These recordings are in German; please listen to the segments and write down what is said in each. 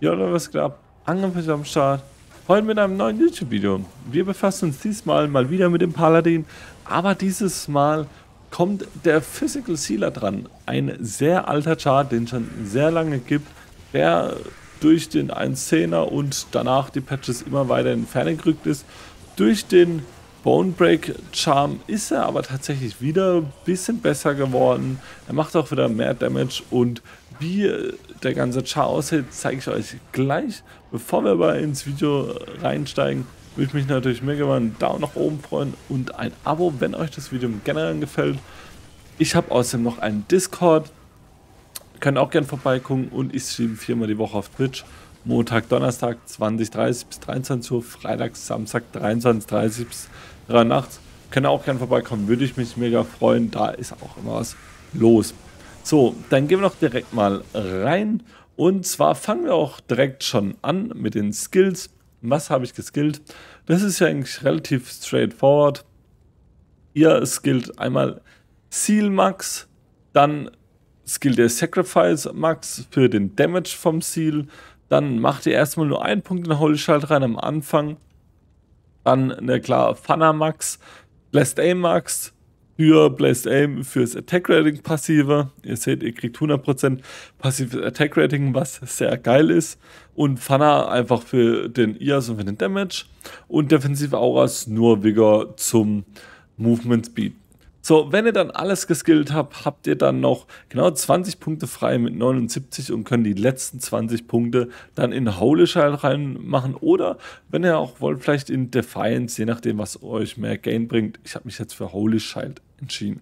Leute, was geht ab? Angriff am Start. Heute mit einem neuen YouTube-Video. Wir befassen uns diesmal mal wieder mit dem Paladin, aber dieses Mal kommt der Physical Sealer dran. Ein sehr alter Chart, den es schon sehr lange gibt, der durch den 1.10er und danach die Patches immer weiter in Ferne gerückt ist. Durch den Bonebreak Charm ist er aber tatsächlich wieder ein bisschen besser geworden. Er macht auch wieder mehr Damage und wie der ganze Char aussieht, zeige ich euch gleich. Bevor wir aber ins Video reinsteigen, würde ich mich natürlich mega über einen Daumen nach oben freuen und ein Abo, wenn euch das Video im Generellen gefällt. Ich habe außerdem noch einen Discord, könnt auch gerne vorbeigucken und ich streame viermal die Woche auf Twitch. Montag, Donnerstag 20.30 bis 23 Uhr, Freitag, Samstag 23.30 bis 3 nachts. Könnt auch gerne vorbeikommen, würde ich mich mega freuen, da ist auch immer was los. So, dann gehen wir noch direkt mal rein. Und zwar fangen wir auch direkt schon an mit den Skills. Was habe ich geskillt? Das ist ja eigentlich relativ straightforward. Ihr skillt einmal Seal Max, dann skillt ihr Sacrifice Max für den Damage vom Seal. Dann macht ihr erstmal nur einen Punkt in den Holy Shield rein am Anfang. Dann, na klar, Fana Max, Blessed Aim Max, für Blast Aim fürs Attack Rating passive. Ihr seht, ihr kriegt 100% passives Attack Rating, was sehr geil ist. Und Fana einfach für den IAS und für den Damage. Und defensive Auras nur Vigor zum Movement Speed. So, wenn ihr dann alles geskillt habt, habt ihr dann noch genau 20 Punkte frei mit 79 und könnt die letzten 20 Punkte dann in Holy Holish reinmachen. Oder wenn ihr auch wollt, vielleicht in Defiance, je nachdem, was euch mehr Gain bringt. Ich habe mich jetzt für Holy Child entschieden.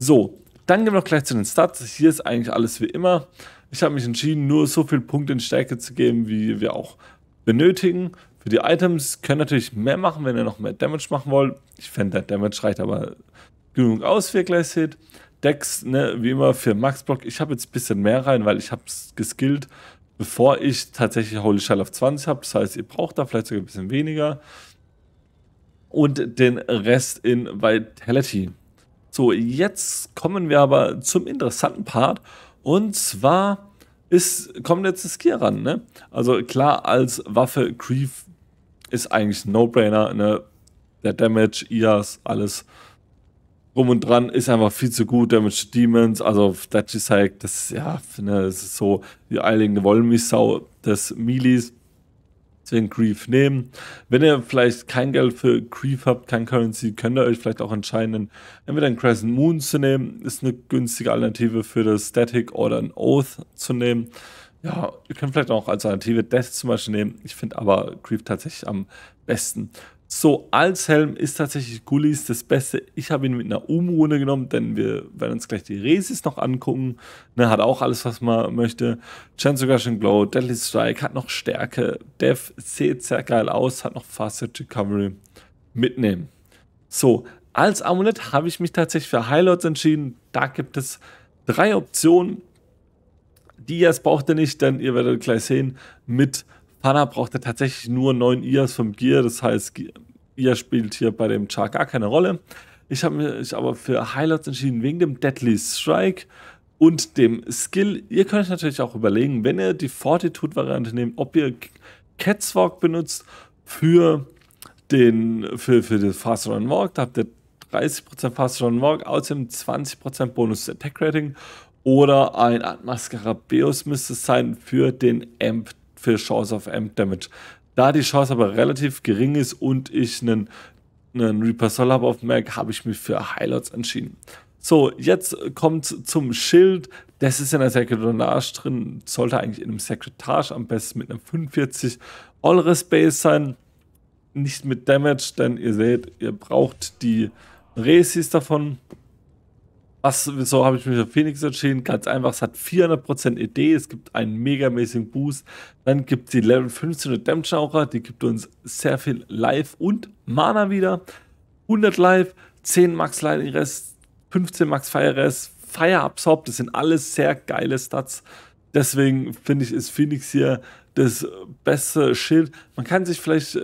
So, dann gehen wir noch gleich zu den Stats. Hier ist eigentlich alles wie immer. Ich habe mich entschieden, nur so viel Punkte in Stärke zu geben, wie wir auch benötigen. Für die Items könnt ihr natürlich mehr machen, wenn ihr noch mehr Damage machen wollt. Ich fände, der Damage reicht aber genug aus für Glacier. Decks, ne, wie immer für Max Block. Ich habe jetzt ein bisschen mehr rein, weil ich habe es geskillt, bevor ich tatsächlich Holy Shell auf 20 habe. Das heißt, ihr braucht da vielleicht sogar ein bisschen weniger. Und den Rest in Vitality. So, jetzt kommen wir aber zum interessanten Part. Und zwar ist, kommt jetzt das Gear ran. Ne? Also klar, als Waffe Grief ist eigentlich ein No-Brainer. Ne? Der Damage, IAS, alles rum und dran ist einfach viel zu gut. Damage to Demons, also das ist halt, das, ja, ne, das ist so die eiligende Wollmissau des Milis. Deswegen Grief nehmen. Wenn ihr vielleicht kein Geld für Grief habt, kein Currency, könnt ihr euch vielleicht auch entscheiden, entweder einen Crescent Moon zu nehmen, ist eine günstige Alternative für das Static oder ein Oath zu nehmen. Ja, ihr könnt vielleicht auch als Alternative Death zum Beispiel nehmen. Ich finde aber Grief tatsächlich am besten. So, als Helm ist tatsächlich Gullis das Beste. Ich habe ihn mit einer Umrune genommen, denn wir werden uns gleich die Resis noch angucken. Ne, hat auch alles, was man möchte. Chance Rushing Glow, Deadly Strike, hat noch Stärke. Dev sieht sehr geil aus, hat noch Faster Recovery. Mitnehmen. So, als Amulett habe ich mich tatsächlich für Highlights entschieden. Da gibt es drei Optionen. Die jetzt braucht ihr nicht, denn ihr werdet gleich sehen, mit braucht er tatsächlich nur neun IAs vom Gear, das heißt, IA spielt hier bei dem Char gar keine Rolle. Ich habe mich aber für Highlights entschieden wegen dem Deadly Strike und dem Skill. Ihr könnt euch natürlich auch überlegen, wenn ihr die Fortitude-Variante nehmt, ob ihr Catswalk benutzt für den für, für den Fast Run Walk. Da habt ihr 30% Fast Run Walk, außerdem 20% Bonus Attack Rating oder ein Atmaskarabeus müsste es sein für den Amp für Chance of Amp Damage. Da die Chance aber relativ gering ist und ich einen, einen Reaper Soul habe auf Mac, habe ich mich für Highlights entschieden. So, jetzt kommt zum Schild. Das ist in der Secretage drin. Sollte eigentlich in einem Secretage am besten mit einem 45 All Space sein. Nicht mit Damage, denn ihr seht, ihr braucht die Resis davon was, wieso habe ich mich für Phoenix entschieden? Ganz einfach, es hat 400% Idee, es gibt einen megamäßigen Boost. Dann gibt es die Level 15 Redemption Aura, die gibt uns sehr viel Life und Mana wieder. 100 Life, 10 Max Lightning Rest, 15 Max Fire Rest, Fire Absorb, das sind alles sehr geile Stats. Deswegen finde ich, ist Phoenix hier das beste Schild. Man kann sich vielleicht äh,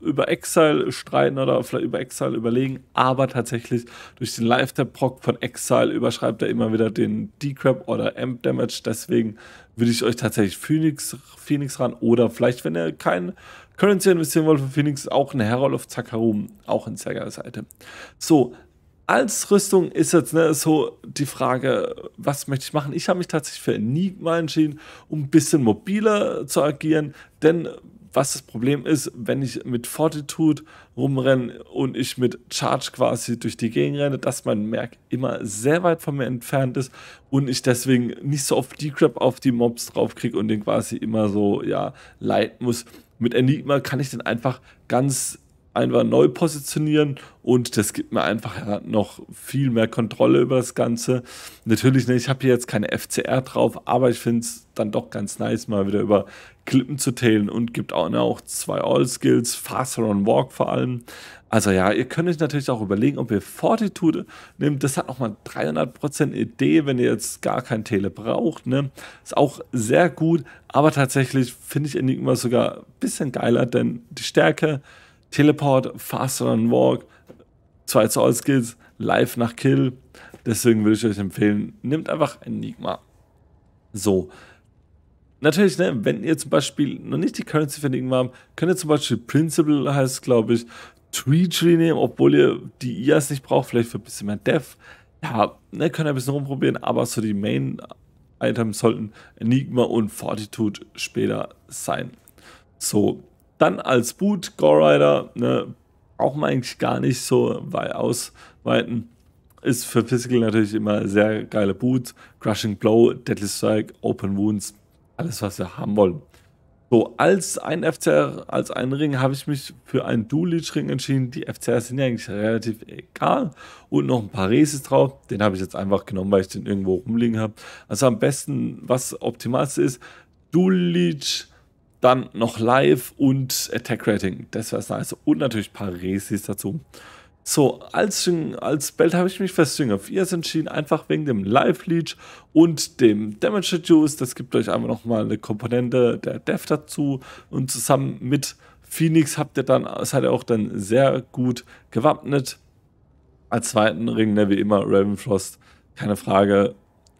über Exile streiten oder vielleicht über Exile überlegen, aber tatsächlich durch den Live-Tap-Proc von Exile überschreibt er immer wieder den Decrap oder Amp-Damage. Deswegen würde ich euch tatsächlich Phoenix, Phoenix ran oder vielleicht, wenn ihr keinen Currency investieren wollt für Phoenix, auch ein Herald of Zakarum, auch ein sehr geiles Item. So, als Rüstung ist jetzt ne, so die Frage, was möchte ich machen? Ich habe mich tatsächlich für Enigma entschieden, um ein bisschen mobiler zu agieren, denn was das Problem ist, wenn ich mit Fortitude rumrenne und ich mit Charge quasi durch die Gegend renne, dass mein Merk immer sehr weit von mir entfernt ist und ich deswegen nicht so oft Decrap auf die Mobs draufkriege und den quasi immer so, ja, leiten muss. Mit Enigma kann ich den einfach ganz einfach neu positionieren und das gibt mir einfach noch viel mehr Kontrolle über das Ganze. Natürlich, ne, ich habe hier jetzt keine FCR drauf, aber ich finde es dann doch ganz nice, mal wieder über Klippen zu tailen und gibt auch, ne, auch zwei All-Skills, Faster on Walk vor allem. Also ja, ihr könnt euch natürlich auch überlegen, ob ihr Fortitude nehmt. Das hat nochmal 300% Idee, wenn ihr jetzt gar kein Tele braucht. Ne? Ist auch sehr gut, aber tatsächlich finde ich Enigma sogar ein bisschen geiler, denn die Stärke Teleport, Faster and Walk, zwei Soul-Skills, Live nach Kill. Deswegen würde ich euch empfehlen, nehmt einfach Enigma. So. Natürlich, ne, wenn ihr zum Beispiel noch nicht die Currency für Enigma habt, könnt ihr zum Beispiel Principle heißt, glaube ich, Tree Tree nehmen, obwohl ihr die IAs nicht braucht, vielleicht für ein bisschen mehr Dev. Ja, ne, könnt ihr ein bisschen rumprobieren, aber so die Main-Items sollten Enigma und Fortitude später sein. So, dann als Boot, Gore Rider, ne, braucht man eigentlich gar nicht so weit ausweiten. Ist für Physical natürlich immer sehr geile Boots. Crushing Blow, Deadly Strike, Open Wounds, alles was wir haben wollen. So, als ein FCR, als ein Ring habe ich mich für einen Dual-Leech-Ring entschieden. Die FCR sind ja eigentlich relativ egal. Und noch ein paar Reses drauf. Den habe ich jetzt einfach genommen, weil ich den irgendwo rumliegen habe. Also am besten, was optimal ist, Dual-Leech, dann noch Live und Attack Rating. Das war nice. Und natürlich ein paar Resis dazu. So, als, als Belt habe ich mich für String of Ears entschieden, einfach wegen dem Live Leech und dem Damage Reduce. Das gibt euch einfach nochmal eine Komponente der Death dazu. Und zusammen mit Phoenix habt ihr dann, seid ihr auch dann sehr gut gewappnet. Als zweiten Ring, ne, wie immer, Ravenfrost. Keine Frage,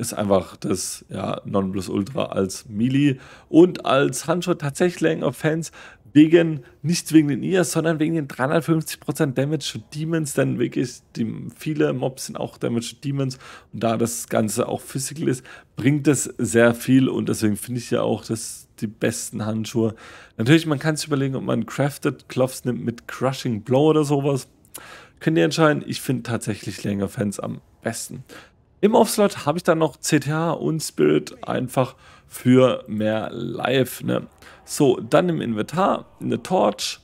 ist einfach das ja, Nonplusultra als Melee und als Handshot tatsächlich länger Fans wegen, nicht wegen den IAs, sondern wegen den 350% Damage to Demons, denn wirklich die, viele Mobs sind auch Damage to Demons und da das Ganze auch physical ist, bringt das sehr viel und deswegen finde ich ja auch, dass die besten Handschuhe. Natürlich, man kann sich überlegen, ob man Crafted Cloths nimmt mit Crushing Blow oder sowas. Könnt ihr entscheiden. Ich finde tatsächlich länger Fans am besten. Im Offslot habe ich dann noch CTH und Spirit einfach für mehr Live. Ne? So, dann im Inventar eine Torch,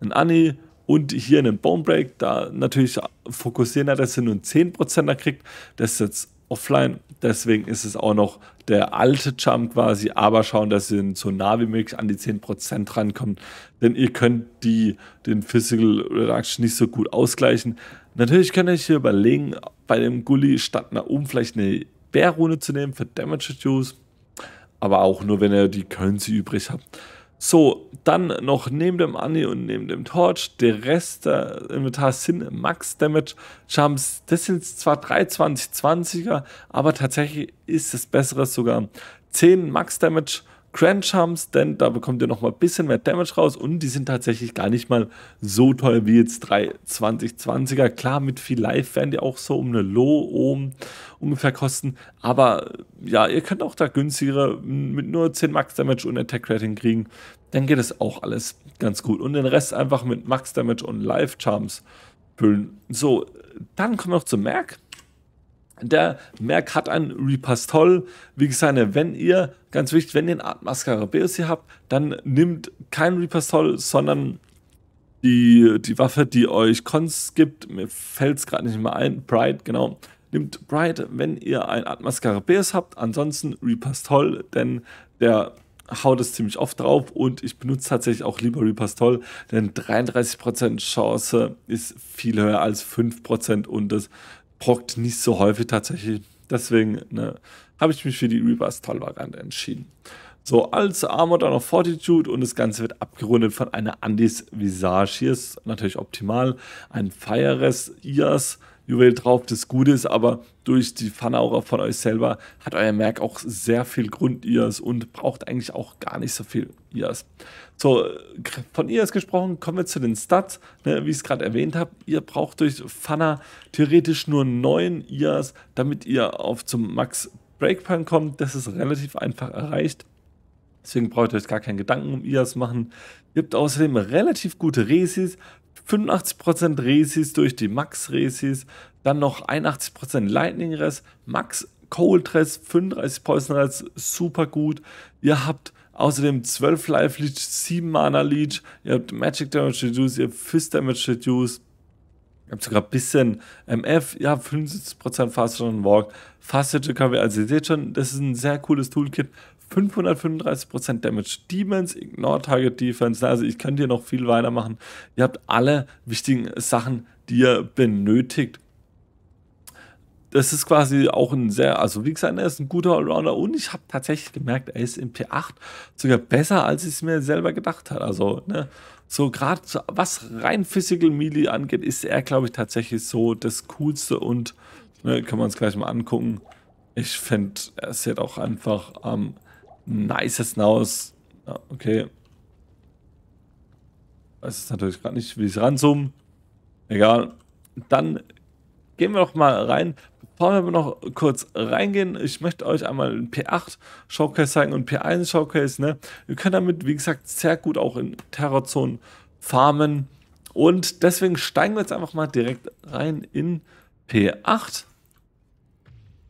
ein Anni und hier einen Bonebreak. Da natürlich fokussieren, dass er nur 10%er kriegt. Das ist jetzt offline. Deswegen ist es auch noch der alte Jump quasi, aber schauen, dass ihr so nah wie möglich an die 10% rankommt, denn ihr könnt die, den Physical Reduction nicht so gut ausgleichen. Natürlich könnt ihr euch hier überlegen, bei dem Gully statt nach oben vielleicht eine Bärrune zu nehmen für Damage Reduce, aber auch nur, wenn ihr die Currency übrig habt. So, dann noch neben dem Anni und neben dem Torch, der Rest der Inventar sind Max Damage Jumps. Das sind zwar 3 20, 20er, aber tatsächlich ist das Bessere sogar 10 Max Damage Grand-Jumps, denn da bekommt ihr nochmal ein bisschen mehr Damage raus und die sind tatsächlich gar nicht mal so teuer wie jetzt drei 2020er. Klar, mit viel Life werden die auch so um eine Low Ohm ungefähr kosten, aber ja, ihr könnt auch da günstigere hm, mit nur 10 Max Damage und Attack Rating kriegen. Dann geht es auch alles ganz gut und den Rest einfach mit Max Damage und Life Charms füllen. So, dann kommen wir noch zum Merk. Der Merck hat ein Repastol. Wie gesagt, wenn ihr, ganz wichtig, wenn ihr eine Art Mascarabeus hier habt, dann nimmt kein Repastol, sondern die, die Waffe, die euch Cons gibt. Mir fällt es gerade nicht mehr ein. Pride, genau. Nimmt Bright, wenn ihr ein Art Mascarabeus habt. Ansonsten Repastol, denn der haut es ziemlich oft drauf und ich benutze tatsächlich auch lieber Repastol, denn 33% Chance ist viel höher als 5% und das pockt nicht so häufig tatsächlich. Deswegen ne, habe ich mich für die Reverse tal entschieden. So, als Armor dann noch Fortitude und das Ganze wird abgerundet von einer Andis Visage. Hier ist natürlich optimal. Ein Fires Ias Juwel drauf, das gut ist aber, durch die Fanaura von euch selber hat euer Merk auch sehr viel Grund-IAS und braucht eigentlich auch gar nicht so viel IAS. So, äh, von IAS gesprochen, kommen wir zu den Stats. Ne, wie ich es gerade erwähnt habe, ihr braucht durch Fana theoretisch nur 9 IAS, damit ihr auf zum Max Breakpoint kommt. Das ist relativ einfach erreicht. Deswegen braucht ihr euch gar keinen Gedanken um IAS machen. Ihr habt außerdem relativ gute Resis, 85% Resis durch die Max Resis, dann noch 81% Lightning Res, Max Cold Res, 35 Poison Res, super gut. Ihr habt Außerdem 12 Life Leech, 7 Mana Leech, ihr habt Magic Damage Reduce, ihr habt Fist Damage Reduce, ihr habt sogar ein bisschen MF, ihr habt 75% Fast und Walk, Faster KW, also ihr seht schon, das ist ein sehr cooles Toolkit, 535% Damage Demons, Ignore Target Defense. Also ich könnte hier noch viel weitermachen. Ihr habt alle wichtigen Sachen, die ihr benötigt. Das ist quasi auch ein sehr, also wie gesagt, er ist ein guter Allrounder und ich habe tatsächlich gemerkt, er ist im P8 sogar besser, als ich es mir selber gedacht habe. Also, ne, so gerade was rein Physical Melee angeht, ist er, glaube ich, tatsächlich so das Coolste und ne, können wir uns gleich mal angucken. Ich finde, es sieht auch einfach am Nices Naus. Ja, ah, okay. Weiß es natürlich gerade nicht, wie ich ranzoome. Egal. Dann gehen wir noch mal rein. Bevor wir noch kurz reingehen, ich möchte euch einmal P8 Showcase zeigen und P1 Showcase. Ne? Ihr könnt damit, wie gesagt, sehr gut auch in Terrorzone farmen. Und deswegen steigen wir jetzt einfach mal direkt rein in P8.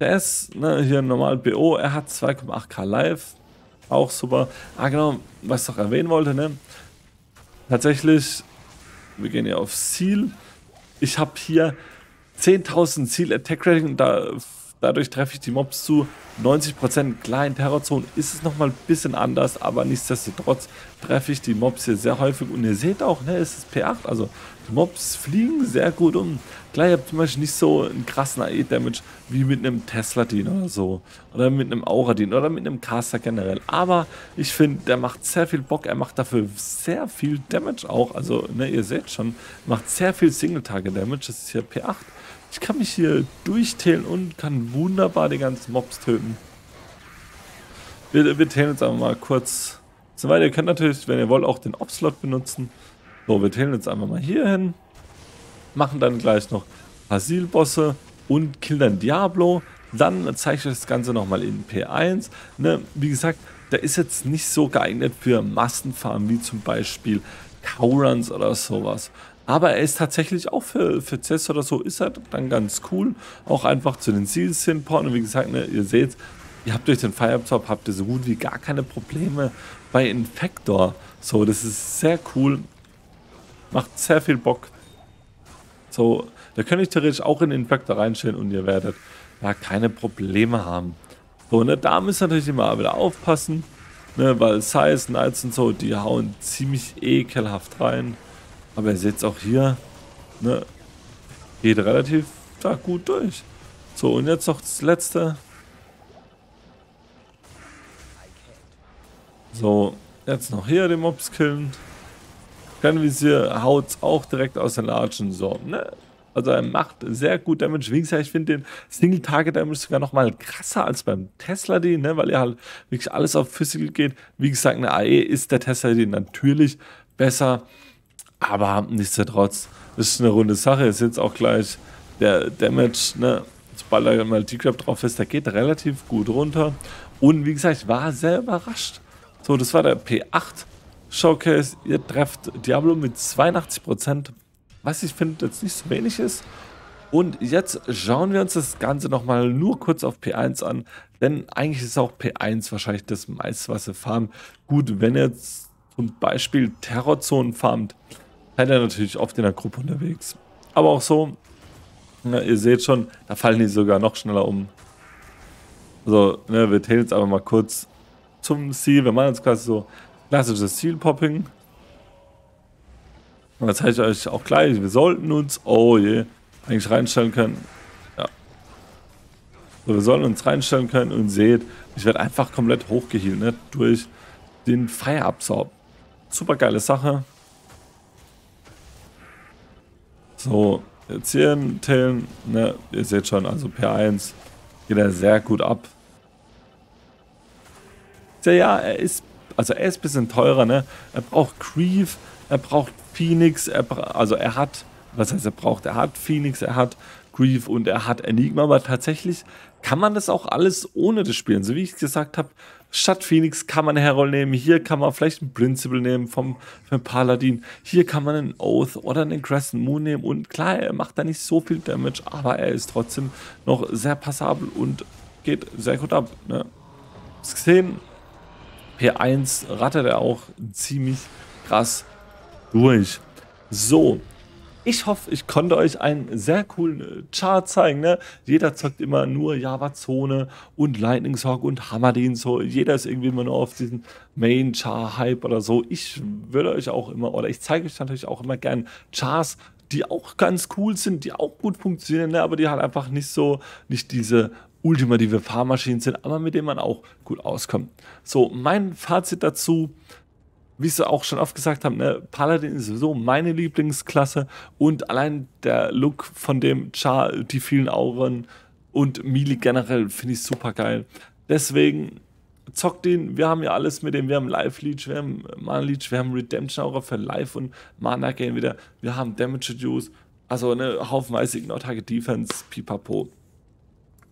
Der ist ne, hier normal BO, er hat 2,8k Live. Auch super. Ah, genau, was ich noch erwähnen wollte, ne? Tatsächlich, wir gehen hier auf Ziel. Ich habe hier 10.000 Ziel Attack Rating. Da, dadurch treffe ich die Mobs zu 90%. Klar, in Terrorzone ist es nochmal ein bisschen anders, aber nichtsdestotrotz treffe ich die Mobs hier sehr häufig. Und ihr seht auch, ne, es ist P8. Also, die Mobs fliegen sehr gut um. Klar, ich habe zum Beispiel nicht so einen krassen AE-Damage wie mit einem Tesla-Dean oder so. Oder mit einem Aura-Dean oder mit einem Caster generell. Aber ich finde, der macht sehr viel Bock. Er macht dafür sehr viel Damage auch. Also, ne, ihr seht schon, macht sehr viel Single-Tage-Damage. Das ist hier P8. Ich kann mich hier durchtälen und kann wunderbar die ganzen Mobs töten. Wir, wir tailen jetzt aber mal kurz Soweit Ihr könnt natürlich, wenn ihr wollt, auch den Opslot benutzen. So, wir tälen jetzt einfach mal hier hin machen dann gleich noch Asilbosse und killen dann Diablo. Dann zeige ich euch das Ganze nochmal in P1. Ne, wie gesagt, der ist jetzt nicht so geeignet für Massenfarmen wie zum Beispiel Cowruns oder sowas. Aber er ist tatsächlich auch für, für Zest oder so, ist er dann ganz cool. Auch einfach zu den Seals hin Und wie gesagt, ne, ihr seht, ihr habt durch den Fireabsorb, habt ihr so gut wie gar keine Probleme bei Infector. So, das ist sehr cool. Macht sehr viel Bock. So, da könnte ich theoretisch auch in den Infektor reinstellen und ihr werdet da keine Probleme haben. So, ne, da müsst ihr natürlich immer wieder aufpassen, ne, weil Size, Knights und so, die hauen ziemlich ekelhaft rein. Aber ihr seht es auch hier, ne, geht relativ ja, gut durch. So, und jetzt noch das letzte. So, jetzt noch hier den Mobs killen. Fernvisier haut auch direkt aus den Latschen. So, ne? Also er macht sehr gut Damage. Wie gesagt, ich finde den Single Target Damage sogar noch mal krasser als beim Tesla D, ne? weil er halt wirklich alles auf Physical geht. Wie gesagt, eine AE ist der Tesla D natürlich besser, aber nichtsdestotrotz ist eine runde Sache. Ist jetzt auch gleich der Damage, ne? sobald er mal T-Crap drauf ist, der geht relativ gut runter. Und wie gesagt, ich war sehr überrascht. So, das war der P8 Showcase, ihr trefft Diablo mit 82%, was ich finde jetzt nicht so wenig ist. Und jetzt schauen wir uns das Ganze nochmal nur kurz auf P1 an, denn eigentlich ist auch P1 wahrscheinlich das meiste, was wir farmen. Gut, wenn ihr zum Beispiel Terrorzonen farmt, seid ihr natürlich oft in der Gruppe unterwegs. Aber auch so, na, ne, ihr seht schon, da fallen die sogar noch schneller um. Also, ne, wir zählen jetzt aber mal kurz zum Ziel. Wir machen jetzt quasi so Klassisches Zielpopping. Und das zeige ich euch auch gleich. Wir sollten uns, oh je, eigentlich reinstellen können. Ja. So, wir sollen uns reinstellen können und seht, ich werde einfach komplett hochgehielt, ne? Durch den Feierabsorb. Super geile Sache. So, jetzt hier in Tillen, ne? Ihr seht schon, also P1 geht er sehr gut ab. Ja, ja, er ist also er ist ein bisschen teurer, ne? Er braucht Grief, er braucht Phoenix, er bra also er hat, was heißt er braucht, er hat Phoenix, er hat Grief und er hat Enigma, aber tatsächlich kann man das auch alles ohne das spielen. So wie ich gesagt habe, statt Phoenix kann man Herald nehmen, hier kann man vielleicht ein Principle nehmen vom, vom Paladin, hier kann man einen Oath oder einen Crescent Moon nehmen und klar, er macht da nicht so viel Damage, aber er ist trotzdem noch sehr passabel und geht sehr gut ab. Ne? Gesehen, P1 rattert er auch ziemlich krass durch. So, ich hoffe, ich konnte euch einen sehr coolen äh, Chart zeigen. Ne? Jeder zockt immer nur Java-Zone und Lightning Sock und Hammerdin. So. Jeder ist irgendwie immer nur auf diesen Main-Char-Hype oder so. Ich würde euch auch immer, oder ich zeige euch natürlich auch immer gern Chars, die auch ganz cool sind, die auch gut funktionieren, ne? aber die halt einfach nicht so, nicht diese ultimative Fahrmaschinen sind, aber mit denen man auch gut auskommt. So, mein Fazit dazu, wie sie auch schon oft gesagt haben, ne, Paladin ist sowieso meine Lieblingsklasse und allein der Look von dem Char, die vielen Auren und Melee generell finde ich super geil. Deswegen zockt ihn, wir haben ja alles mit dem, wir haben Live Leech, wir haben Mana Leech, wir haben Redemption Aura für Live und Mana Gain wieder, wir haben Damage Reduce, also eine haufenweise Ignore Target Defense, pipapo.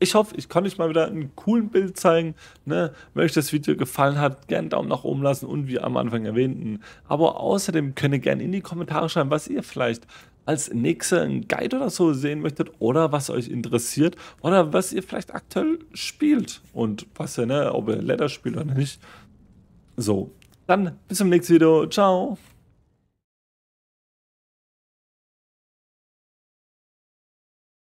Ich hoffe, ich konnte euch mal wieder einen coolen Bild zeigen. Ne? Wenn euch das Video gefallen hat, gerne einen Daumen nach oben lassen und wie am Anfang erwähnten. Aber außerdem könnt ihr gerne in die Kommentare schreiben, was ihr vielleicht als nächsten Guide oder so sehen möchtet oder was euch interessiert oder was ihr vielleicht aktuell spielt und was ihr, ne, ob ihr Letter spielt oder nicht. So, dann bis zum nächsten Video. Ciao.